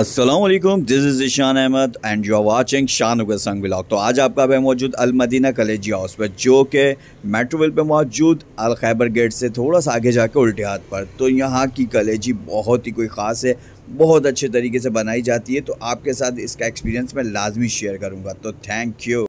Aslam this is Ishan Ahmed and you are watching Shan Sang blog तो आज आपका है मौजूद अलमदीना कलेजी हाउस पर जो कि मेट्रोविल पर मौजूद अल खैबर गेट से थोड़ा सा आगे जाकर उल्टे हाथ पर तो यहाँ की कलेजी बहुत ही कोई ख़ास है बहुत अच्छे तरीके से बनाई जाती है तो आपके साथ इसका एक्सपीरियंस मैं लाजमी शेयर करूँगा तो थैंक यू